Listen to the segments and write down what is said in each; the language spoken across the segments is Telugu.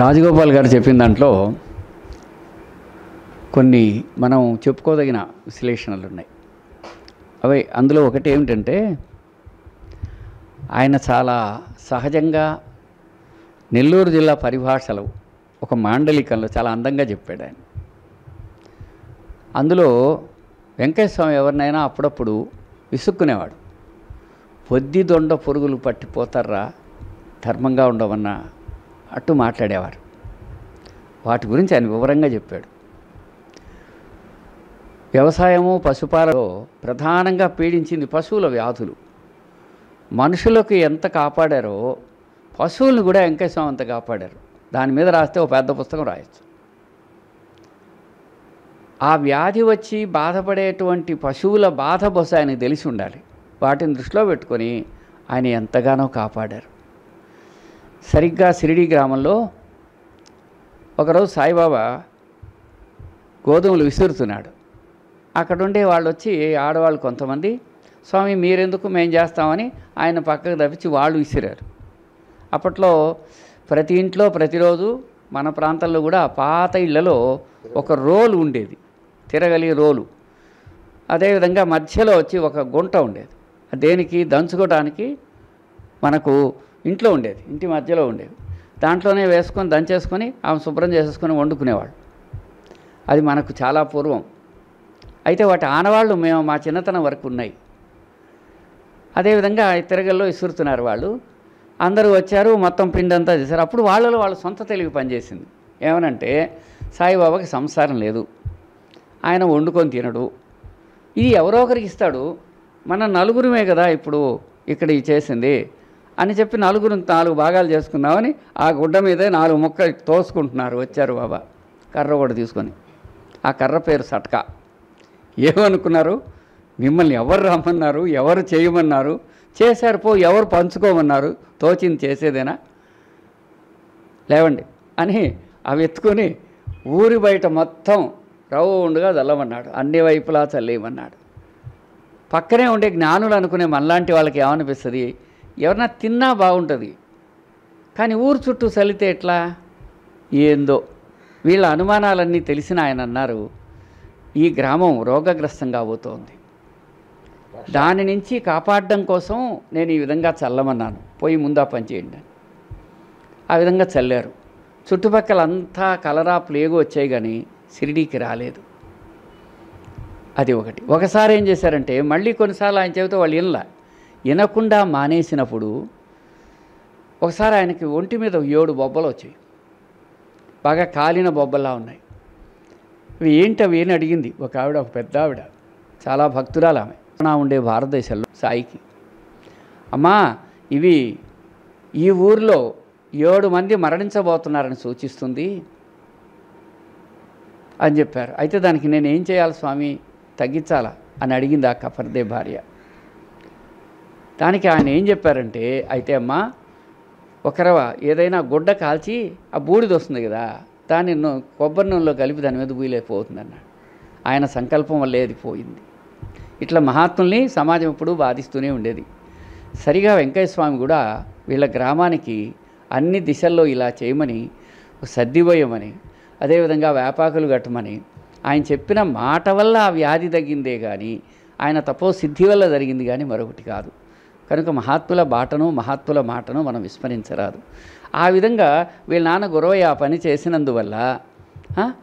రాజగోపాల్ గారు చెప్పిన దాంట్లో కొన్ని మనం చెప్పుకోదగిన విశ్లేషణలు ఉన్నాయి అవి అందులో ఒకటి ఏమిటంటే ఆయన చాలా సహజంగా నెల్లూరు జిల్లా పరిభాషలో ఒక మాండలికంలో చాలా అందంగా చెప్పాడు ఆయన అందులో వెంకటస్వామి ఎవరినైనా అప్పుడప్పుడు విసుక్కునేవాడు పొద్దు దొండ పురుగులు పట్టిపోతారా ధర్మంగా ఉండవన్నా అట్టు మాట్లాడేవారు వాటి గురించి ఆయన వివరంగా చెప్పాడు వ్యవసాయము పశుపాలలో ప్రధానంగా పీడించింది పశువుల వ్యాధులు మనుషులకు ఎంత కాపాడారో పశువులను కూడా వెంకటేశ్వరం అంత కాపాడారు దాని మీద రాస్తే ఒక పెద్ద పుస్తకం రాయొచ్చు ఆ వ్యాధి వచ్చి బాధపడేటువంటి పశువుల బాధ బస ఆయనకు తెలిసి ఉండాలి వాటిని దృష్టిలో పెట్టుకొని ఆయన ఎంతగానో కాపాడారు సరిగ్గా సిరిడి గ్రామంలో ఒకరోజు సాయిబాబా గోధుమలు విసురుతున్నాడు అక్కడుండే వాళ్ళు వచ్చి ఆడవాళ్ళు కొంతమంది స్వామి మీరెందుకు మేము చేస్తామని ఆయన పక్కకు తప్పించి వాళ్ళు విసిరారు అప్పట్లో ప్రతి ఇంట్లో ప్రతిరోజు మన ప్రాంతంలో కూడా పాత ఇళ్లలో ఒక రోలు ఉండేది తిరగలి రోలు అదేవిధంగా మధ్యలో వచ్చి ఒక గుంట ఉండేది దేనికి దంచుకోవడానికి మనకు ఇంట్లో ఉండేది ఇంటి మధ్యలో ఉండేది దాంట్లోనే వేసుకొని దంచేసుకొని ఆమె శుభ్రం చేసేసుకొని వండుకునేవాళ్ళు అది మనకు చాలా పూర్వం అయితే వాటి ఆనవాళ్ళు మేము మా చిన్నతనం వరకు ఉన్నాయి అదేవిధంగా తిరగల్లో ఇసురుతున్నారు వాళ్ళు అందరూ వచ్చారు మొత్తం పిండంతా చేశారు అప్పుడు వాళ్ళలో వాళ్ళ సొంత తెలివి పనిచేసింది ఏమనంటే సాయిబాబాకి సంసారం లేదు ఆయన వండుకొని తినడు ఇది ఎవరో ఒకరికి ఇస్తాడు మన నలుగురిమే కదా ఇప్పుడు ఇక్కడ చేసింది అని చెప్పి నలుగురు నాలుగు భాగాలు చేసుకుందామని ఆ గుడ్డ మీదే నాలుగు ముక్కలు తోసుకుంటున్నారు వచ్చారు బాబా కర్ర కూడా తీసుకొని ఆ కర్ర పేరు సట్క ఏమనుకున్నారు మిమ్మల్ని ఎవరు రమ్మన్నారు ఎవరు చేయమన్నారు చేశారు పో ఎవరు పంచుకోమన్నారు తోచింది చేసేదేనా లేవండి అని అవి ఎత్తుకొని ఊరి బయట మొత్తం రౌండ్గా చల్లమన్నాడు అన్ని వైపులా చల్లేయమన్నాడు పక్కనే ఉండే జ్ఞానులు అనుకునే మనలాంటి వాళ్ళకి ఏమనిపిస్తుంది ఎవరన్నా తిన్నా బాగుంటుంది కానీ ఊరు చుట్టూ చలితే ఎట్లా ఏందో వీళ్ళ అనుమానాలన్నీ తెలిసిన ఆయన అన్నారు ఈ గ్రామం రోగగ్రస్తం కాబోతోంది దాని నుంచి కాపాడడం కోసం నేను ఈ విధంగా చల్లమన్నాను పోయి ముందా పనిచేయండి ఆ విధంగా చల్లారు చుట్టుపక్కల అంతా కలరా ప్లేగు వచ్చాయి కానీ షిరిడీకి రాలేదు అది ఒకటి ఒకసారి ఏం చేశారంటే మళ్ళీ కొన్నిసార్లు ఆయన చెబితే వాళ్ళు ఇన్లా వినకుండా మానేసినప్పుడు ఒకసారి ఆయనకి ఒంటి మీద ఏడు బొబ్బలు వచ్చాయి బాగా కాలిన బొబ్బలా ఉన్నాయి ఇవి ఏంటి అవి ఏం అడిగింది ఒక ఆవిడ ఒక పెద్ద ఆవిడ చాలా భక్తురాలు ఆమె నా ఉండే భారతదేశంలో సాయికి అమ్మా ఇవి ఈ ఊరిలో ఏడు మంది మరణించబోతున్నారని సూచిస్తుంది అని చెప్పారు అయితే దానికి నేను ఏం చేయాలి స్వామి తగ్గించాలా అని అడిగింది ఆ కఫర్దే భార్య దానికి ఆయన ఏం చెప్పారంటే అయితే అమ్మా ఒకరవ ఏదైనా గుడ్డ కాల్చి ఆ బూడిద వస్తుంది కదా దాన్ని కొబ్బరి నూనెలో కలిపి దాని మీద బూయలేకపోతుందన్నాడు ఆయన సంకల్పం వల్లే అది పోయింది ఇట్లా మహాత్ముల్ని సమాజం ఎప్పుడూ బాధిస్తూనే ఉండేది సరిగా వెంకయ్య స్వామి కూడా వీళ్ళ గ్రామానికి అన్ని దిశల్లో ఇలా చేయమని సర్దివయమని అదేవిధంగా వ్యాపాకులు కట్టమని ఆయన చెప్పిన మాట వల్ల ఆ వ్యాధి తగ్గిందే కానీ ఆయన తపో సిద్ధి వల్ల జరిగింది కానీ మరొకటి కాదు కనుక మహాత్ముల బాటను మహాత్ముల మాటను మనం విస్మరించరాదు ఆ విధంగా వీళ్ళ నాన్న గురవయ్య ఆ పని చేసినందువల్ల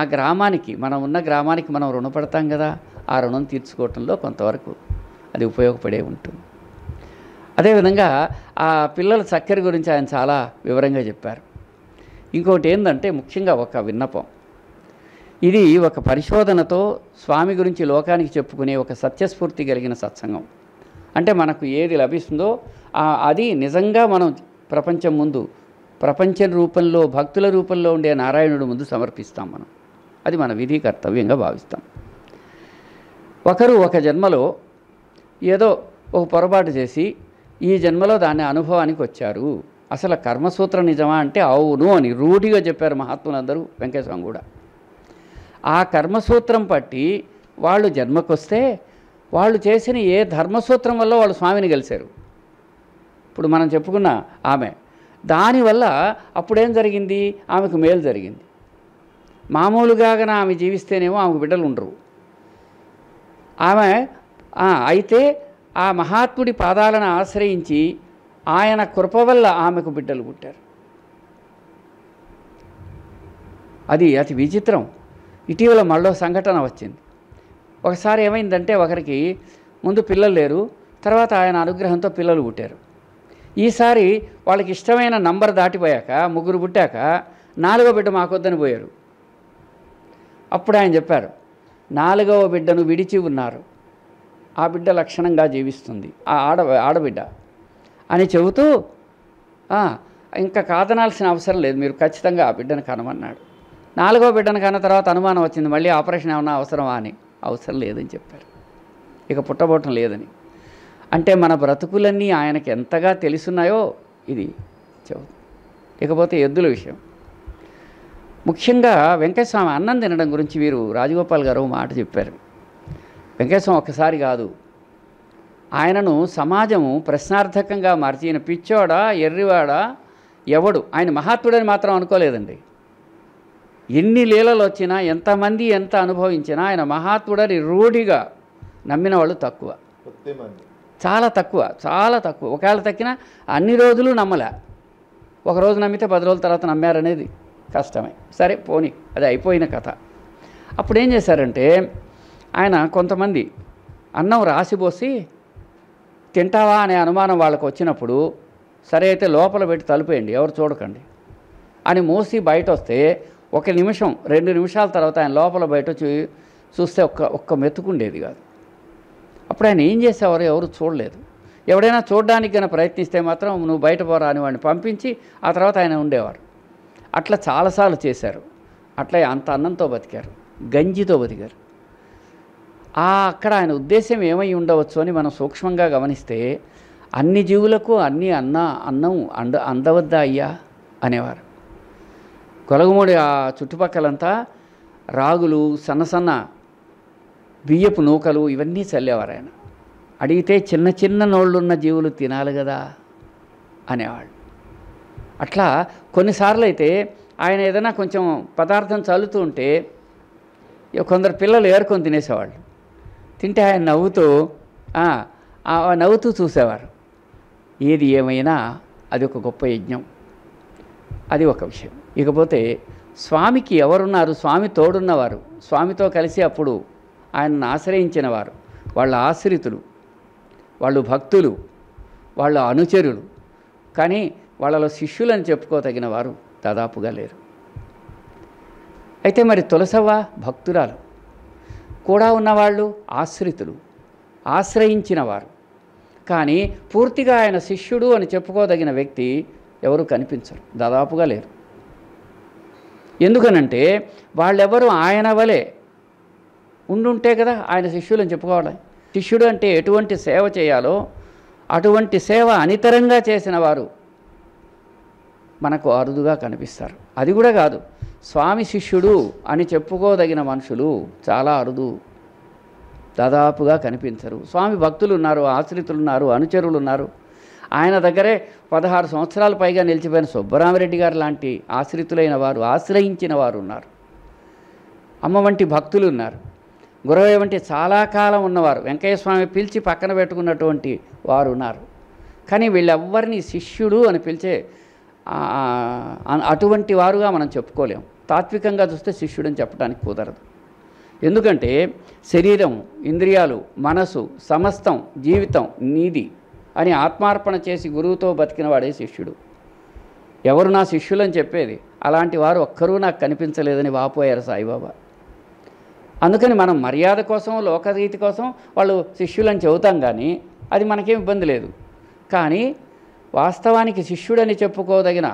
ఆ గ్రామానికి మనం ఉన్న గ్రామానికి మనం రుణపడతాం కదా ఆ రుణం తీర్చుకోవటంలో కొంతవరకు అది ఉపయోగపడే ఉంటుంది అదేవిధంగా ఆ పిల్లల చక్కెర గురించి ఆయన చాలా వివరంగా చెప్పారు ఇంకోటి ఏంటంటే ముఖ్యంగా ఒక విన్నపం ఇది ఒక పరిశోధనతో స్వామి గురించి లోకానికి చెప్పుకునే ఒక సత్యస్ఫూర్తి కలిగిన సత్సంగం అంటే మనకు ఏది లభిస్తుందో అది నిజంగా మనం ప్రపంచం ముందు ప్రపంచ రూపంలో భక్తుల రూపంలో ఉండే నారాయణుడు ముందు సమర్పిస్తాం మనం అది మన విధి కర్తవ్యంగా భావిస్తాం ఒకరు ఒక జన్మలో ఏదో ఒక పొరపాటు చేసి ఈ జన్మలో దాని అనుభవానికి వచ్చారు అసలు కర్మసూత్ర నిజమా అంటే అవును అని రూఢిగా చెప్పారు మహాత్ములందరూ వెంకటస్వామి కూడా ఆ కర్మసూత్రం పట్టి వాళ్ళు జన్మకొస్తే వాళ్ళు చేసిన ఏ ధర్మసూత్రం వల్ల వాళ్ళు స్వామిని కలిశారు ఇప్పుడు మనం చెప్పుకున్న ఆమె దానివల్ల అప్పుడేం జరిగింది ఆమెకు మేలు జరిగింది మామూలుగా ఆమె జీవిస్తేనేమో ఆమెకు బిడ్డలు ఉండరు ఆమె అయితే ఆ మహాత్ముడి పాదాలను ఆశ్రయించి ఆయన కృప వల్ల ఆమెకు బిడ్డలు పుట్టారు అది అతి విచిత్రం ఇటీవల మళ్ళో సంఘటన వచ్చింది ఒకసారి ఏమైందంటే ఒకరికి ముందు పిల్లలు లేరు తర్వాత ఆయన అనుగ్రహంతో పిల్లలు పుట్టారు ఈసారి వాళ్ళకి ఇష్టమైన నంబర్ దాటిపోయాక ముగ్గురు పుట్టాక నాలుగో బిడ్డ మాకొద్దని పోయారు అప్పుడు ఆయన చెప్పారు నాలుగవ బిడ్డను విడిచి ఉన్నారు ఆ బిడ్డ లక్షణంగా జీవిస్తుంది ఆ ఆడ ఆడబిడ్డ అని చెబుతూ ఇంకా కాదనాల్సిన అవసరం లేదు మీరు ఖచ్చితంగా ఆ బిడ్డను కనమన్నాడు నాలుగో బిడ్డను కన్న తర్వాత అనుమానం వచ్చింది మళ్ళీ ఆపరేషన్ ఏమన్నా అవసరమా అని అవసరం లేదని చెప్పారు ఇక పుట్టబోవటం లేదని అంటే మన బ్రతుకులన్నీ ఆయనకు ఎంతగా తెలుసున్నాయో ఇది చెబుతుంది ఇకపోతే ఎద్దుల విషయం ముఖ్యంగా వెంకటస్వామి అన్నం తినడం గురించి వీరు రాజగోపాల్ గారు మాట చెప్పారు వెంకటస్వామి ఒక్కసారి కాదు ఆయనను సమాజము ప్రశ్నార్థకంగా మార్చిన పిచ్చోడా ఎర్రివాడా ఎవడు ఆయన మహాత్ముడని మాత్రం అనుకోలేదండి ఎన్ని లీలలు వచ్చినా ఎంతమంది ఎంత అనుభవించినా ఆయన మహాత్ముడని రూఢిగా నమ్మిన వాళ్ళు తక్కువ చాలా తక్కువ చాలా తక్కువ ఒకవేళ తక్కినా అన్ని రోజులు నమ్మలే ఒక రోజు నమ్మితే పది రోజుల తర్వాత నమ్మారనేది కష్టమే సరే పోని అది అయిపోయిన కథ అప్పుడు ఏం చేశారంటే ఆయన కొంతమంది అన్నం రాసిపోసి తింటావా అనే అనుమానం వాళ్ళకు వచ్చినప్పుడు సరే అయితే లోపల పెట్టి తలుపేయండి ఎవరు చూడకండి అని మూసి బయట వస్తే ఒక నిమిషం రెండు నిమిషాల తర్వాత ఆయన లోపల బయట చూ చూస్తే ఒక్క ఒక్క మెతుకుండేది కాదు అప్పుడు ఆయన ఏం చేసేవారు ఎవరు చూడలేదు ఎవడైనా చూడడానికి కనుక ప్రయత్నిస్తే మాత్రం నువ్వు బయట పోరా అని వాడిని పంపించి ఆ తర్వాత ఆయన ఉండేవారు అట్లా చాలాసార్లు చేశారు అట్లా అంత అన్నంతో బతికారు గంజితో బతికారు ఆ అక్కడ ఆయన ఉద్దేశం ఏమై ఉండవచ్చు అని మనం సూక్ష్మంగా గమనిస్తే అన్ని జీవులకు అన్ని అన్న అన్నం అండ అందవద్దా అయ్యా అనేవారు కొలగమూడి ఆ చుట్టుపక్కలంతా రాగులు సన్న సన్న బియ్యపు నూకలు ఇవన్నీ చల్లేవారు ఆయన అడిగితే చిన్న చిన్న నోళ్ళున్న జీవులు తినాలి కదా అనేవాళ్ళు అట్లా కొన్నిసార్లు అయితే ఆయన ఏదైనా కొంచెం పదార్థం చల్లుతూ ఉంటే కొందరు పిల్లలు ఏరుకొని తినేసేవాళ్ళు తింటే ఆయన నవ్వుతూ నవ్వుతూ చూసేవారు ఏది ఏమైనా అది ఒక గొప్ప యజ్ఞం అది ఒక విషయం ఇకపోతే స్వామికి ఎవరున్నారు స్వామి తోడున్నవారు స్వామితో కలిసి అప్పుడు ఆయనను ఆశ్రయించిన వారు వాళ్ళ ఆశ్రితులు వాళ్ళు భక్తులు వాళ్ళ అనుచరులు కానీ వాళ్ళలో శిష్యులని చెప్పుకోదగిన వారు దాదాపుగా లేరు అయితే మరి తులసవ్వ భక్తురాలు కూడా ఉన్నవాళ్ళు ఆశ్రితులు ఆశ్రయించిన వారు కానీ పూర్తిగా ఆయన శిష్యుడు అని చెప్పుకోదగిన వ్యక్తి ఎవరు కనిపించరు దాదాపుగా లేరు ఎందుకనంటే వాళ్ళెవరు ఆయన వలె ఉండుంటే కదా ఆయన శిష్యులని చెప్పుకోవాలి శిష్యుడు అంటే ఎటువంటి సేవ చేయాలో అటువంటి సేవ అనితరంగా చేసిన వారు మనకు అరుదుగా కనిపిస్తారు అది కూడా కాదు స్వామి శిష్యుడు అని చెప్పుకోదగిన మనుషులు చాలా అరుదు దాదాపుగా కనిపించరు స్వామి భక్తులు ఉన్నారు ఆశ్రితులు ఉన్నారు అనుచరులు ఉన్నారు ఆయన దగ్గరే పదహారు సంవత్సరాల పైగా నిలిచిపోయిన సుబ్బరామిరెడ్డి గారు లాంటి ఆశ్రితులైన వారు ఆశ్రయించిన వారు ఉన్నారు అమ్మ వంటి భక్తులు ఉన్నారు గురవయ్య వంటి చాలా కాలం ఉన్నవారు స్వామి పిలిచి పక్కన పెట్టుకున్నటువంటి వారు ఉన్నారు కానీ వీళ్ళెవ్వరిని శిష్యుడు అని పిలిచే అటువంటి వారుగా మనం చెప్పుకోలేం తాత్వికంగా చూస్తే శిష్యుడని చెప్పడానికి కుదరదు ఎందుకంటే శరీరం ఇంద్రియాలు మనసు సమస్తం జీవితం నీది అని ఆత్మార్పణ చేసి గురువుతో బతికిన వాడే శిష్యుడు ఎవరు నా శిష్యులని చెప్పేది అలాంటి వారు ఒక్కరూ నాకు కనిపించలేదని వాపోయారు సాయిబాబా అందుకని మనం మర్యాద కోసం లోకరీతి కోసం వాళ్ళు శిష్యులని చెబుతాం కానీ అది మనకేం ఇబ్బంది లేదు కానీ వాస్తవానికి శిష్యుడని చెప్పుకోదగిన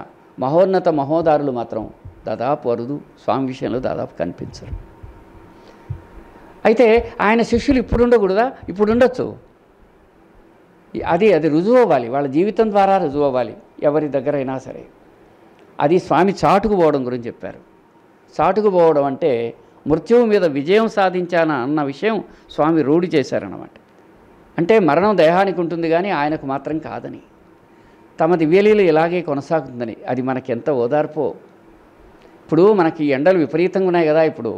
మహోన్నత మహోదారులు మాత్రం దాదాపు అరుదు స్వామి విషయంలో దాదాపు కనిపించరు అయితే ఆయన శిష్యులు ఇప్పుడు ఇప్పుడు ఉండొచ్చు అది అది రుజువు అవ్వాలి వాళ్ళ జీవితం ద్వారా రుజువు అవ్వాలి ఎవరి దగ్గరైనా సరే అది స్వామి చాటుకు పోవడం గురించి చెప్పారు చాటుకు పోవడం అంటే మృత్యువు మీద విజయం సాధించాన అన్న విషయం స్వామి రూఢి చేశారన్నమాట అంటే మరణం దేహానికి ఉంటుంది కానీ ఆయనకు మాత్రం కాదని తమ దివ్యలీలు ఇలాగే కొనసాగుతుందని అది మనకి ఎంత ఓదార్పో ఇప్పుడు మనకి ఎండలు విపరీతంగా ఉన్నాయి కదా ఇప్పుడు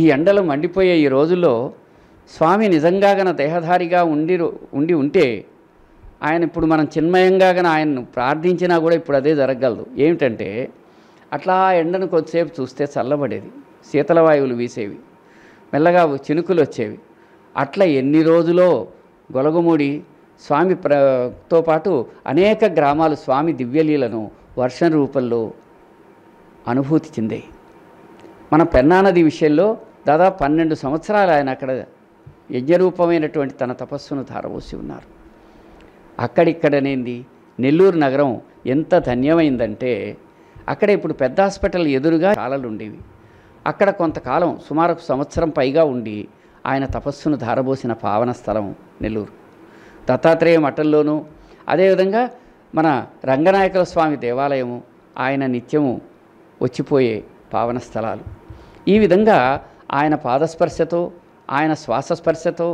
ఈ ఎండలు మండిపోయే ఈ రోజుల్లో స్వామి నిజంగా గన దేహధారిగా ఉండి ఉండి ఉంటే ఆయన ఇప్పుడు మనం చిన్మయంగా గన ఆయన్ను ప్రార్థించినా కూడా ఇప్పుడు అదే జరగగలదు ఏమిటంటే అట్లా ఎండను కొద్దిసేపు చూస్తే చల్లబడేది శీతల వాయువులు వీసేవి మెల్లగా చినుకులు వచ్చేవి అట్లా ఎన్ని రోజులో గొలగుమూడి స్వామి ప్రతో పాటు అనేక గ్రామాలు స్వామి దివ్యలీలను వర్షం రూపంలో అనుభూతి చెందాయి మన పెన్నానది విషయంలో దాదాపు పన్నెండు సంవత్సరాలు ఆయన అక్కడ యజ్ఞరూపమైనటువంటి తన తపస్సును ధారవోసి ఉన్నారు అక్కడిక్కడనేది నెల్లూరు నగరం ఎంత ధన్యమైందంటే అక్కడ ఇప్పుడు పెద్ద హాస్పిటల్ ఎదురుగా చాలలు ఉండేవి అక్కడ కొంతకాలం సుమారు సంవత్సరం పైగా ఉండి ఆయన తపస్సును ధారబోసిన పావన స్థలం నెల్లూరు దత్తాత్రేయ మఠంలోనూ అదేవిధంగా మన రంగనాయకుల స్వామి దేవాలయము ఆయన నిత్యము వచ్చిపోయే పావన స్థలాలు ఈ విధంగా ఆయన పాదస్పర్శతో ఆయన శ్వాసస్పర్శతో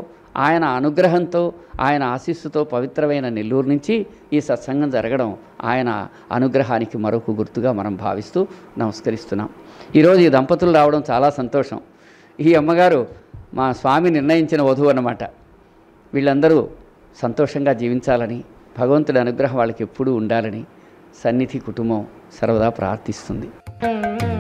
ఆయన అనుగ్రహంతో ఆయన ఆశీస్సుతో పవిత్రమైన నెల్లూరు నుంచి ఈ సత్సంగం జరగడం ఆయన అనుగ్రహానికి మరొక గుర్తుగా మనం భావిస్తూ నమస్కరిస్తున్నాం ఈరోజు ఈ దంపతులు రావడం చాలా సంతోషం ఈ అమ్మగారు మా స్వామి నిర్ణయించిన వధువు అన్నమాట వీళ్ళందరూ సంతోషంగా జీవించాలని భగవంతుడి అనుగ్రహం వాళ్ళకి ఎప్పుడూ ఉండాలని సన్నిధి కుటుంబం సర్వదా ప్రార్థిస్తుంది